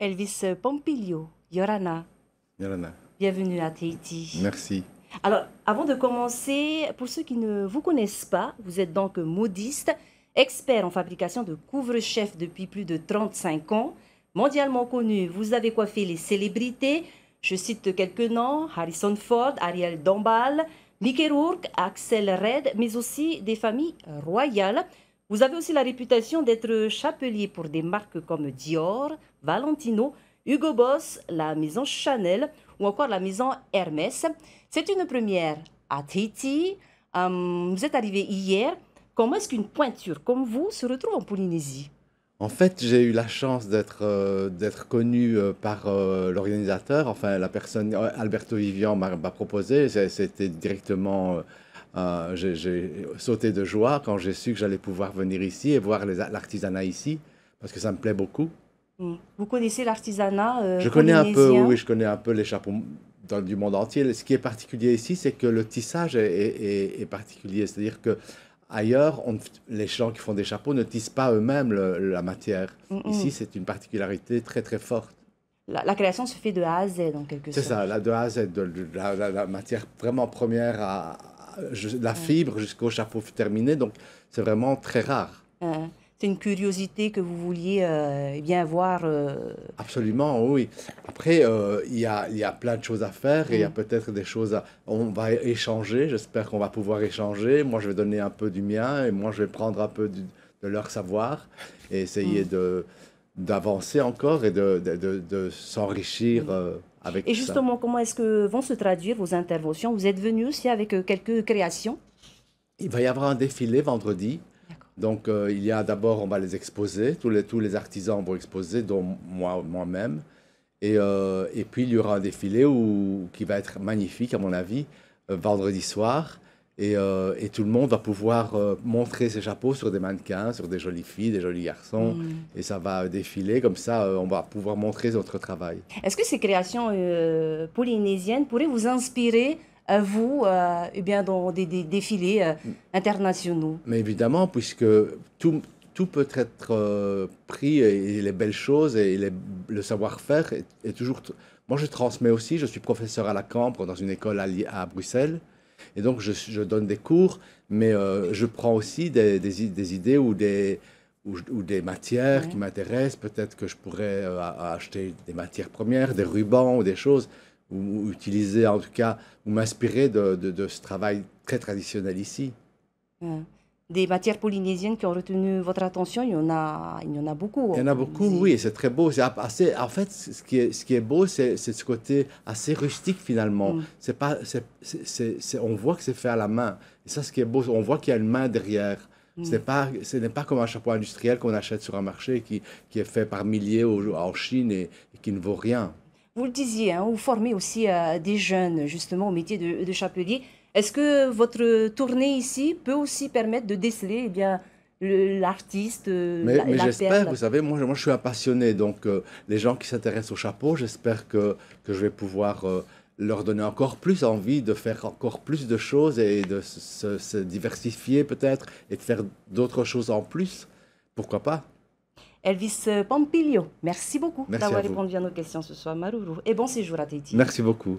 Elvis Pompilio, Yorana. Yorana. Bienvenue à Tahiti. Merci. Alors, avant de commencer, pour ceux qui ne vous connaissent pas, vous êtes donc modiste, expert en fabrication de couvre-chefs depuis plus de 35 ans, mondialement connu. Vous avez coiffé les célébrités, je cite quelques noms, Harrison Ford, Ariel Dombal, Mickey Rourke, Axel Red, mais aussi des familles royales. Vous avez aussi la réputation d'être chapelier pour des marques comme Dior, Valentino, Hugo Boss, la maison Chanel ou encore la maison Hermès. C'est une première à Tahiti. Hum, vous êtes arrivé hier. Comment est-ce qu'une pointure comme vous se retrouve en Polynésie en fait, j'ai eu la chance d'être euh, connu euh, par euh, l'organisateur, enfin la personne, Alberto Vivian m'a proposé, c'était directement euh, j'ai sauté de joie quand j'ai su que j'allais pouvoir venir ici et voir l'artisanat ici, parce que ça me plaît beaucoup. Mm. Vous connaissez l'artisanat euh, Je connais un peu, oui, je connais un peu les chapeaux dans, du monde entier. Ce qui est particulier ici, c'est que le tissage est, particulier, c'est-à-dire que ailleurs, les gens qui font des chapeaux ne tissent pas eux-mêmes la matière. Ici, c'est une particularité très très forte. La, création se fait de A à Z en quelque sorte. C'est ça, la, de A à Z, de la matière vraiment première à, la fibre jusqu'au chapeau terminé. Donc, c'est vraiment très rare. C'est une curiosité que vous vouliez euh, eh bien voir. Euh, Absolument, oui. Après, euh, il y, a, y, a, plein de choses à faire et il y a mm. peut-être des choses à... On va échanger, j'espère qu'on va pouvoir échanger. Moi, je vais donner un peu du mien et moi, je vais prendre un peu de leur savoir et essayer mm. de d'avancer encore et de, s'enrichir. Mm. Et justement, comment est-ce que vont se traduire vos interventions Vous êtes venu aussi avec euh, quelques créations Il va y avoir un défilé vendredi. Donc, euh, il y a d'abord, on va les exposer. Tous les, artisans vont exposer, dont moi, moi-même. Et, euh, puis, il y aura un défilé qui va être magnifique, à mon avis, vendredi soir. Euh, et, tout le monde va pouvoir euh, montrer ses chapeaux sur des mannequins, sur des jolies filles, des jolis garçons, mm. et ça va défiler. Comme ça, euh, on va pouvoir montrer notre travail. Est-ce que ces créations polynésiennes pourraient vous inspirer à vous, eh bien dans des, défilés mm. internationaux Mais évidemment, puisque tout, peut être pris, et les belles choses et le savoir-faire est, toujours. Moi, je transmets aussi. Je suis professeur à la Cambre dans une école à Bruxelles. Et donc, je, donne des cours, mais euh, je prends aussi des, idées ou des, ou, des matières qui m'intéressent. Peut-être que je pourrais euh, acheter des matières premières, des rubans ou des choses, ou, utiliser en tout cas, ou m'inspirer de, de, ce travail très traditionnel ici des matières polynésiennes qui ont retenu votre attention. Il y en a, il y en a beaucoup. Il y en a hein. beaucoup, oui, c'est très beau. Assez, en fait, ce qui est, ce qui est beau, c'est ce côté assez rustique finalement. Mm. C'est pas, c'est, on voit que c'est fait à la main. Et ça, ce qui est beau, on voit qu'il y a une main derrière. Mm. Ce n'est pas, ce n'est pas comme un chapeau industriel qu'on achète sur un marché qui, qui est fait par milliers en Chine et, qui ne vaut rien. Vous le disiez, hein, vous formez aussi euh, des jeunes justement au métier de, de chapelier. Est-ce que votre tournée ici peut aussi permettre de déceler eh bien, l'artiste. Euh, mais, la, mais j'espère, vous savez, moi, je suis un passionné, donc euh, les gens qui s'intéressent au chapeau, j'espère que, que je vais pouvoir euh, leur donner encore plus envie de faire encore plus de choses et de se, diversifier peut-être et de faire d'autres choses en plus. Pourquoi pas Elvis Pampilio, merci beaucoup d'avoir répondu à nos questions ce soir, Marourou. Et bon séjour à Tahiti. Merci beaucoup.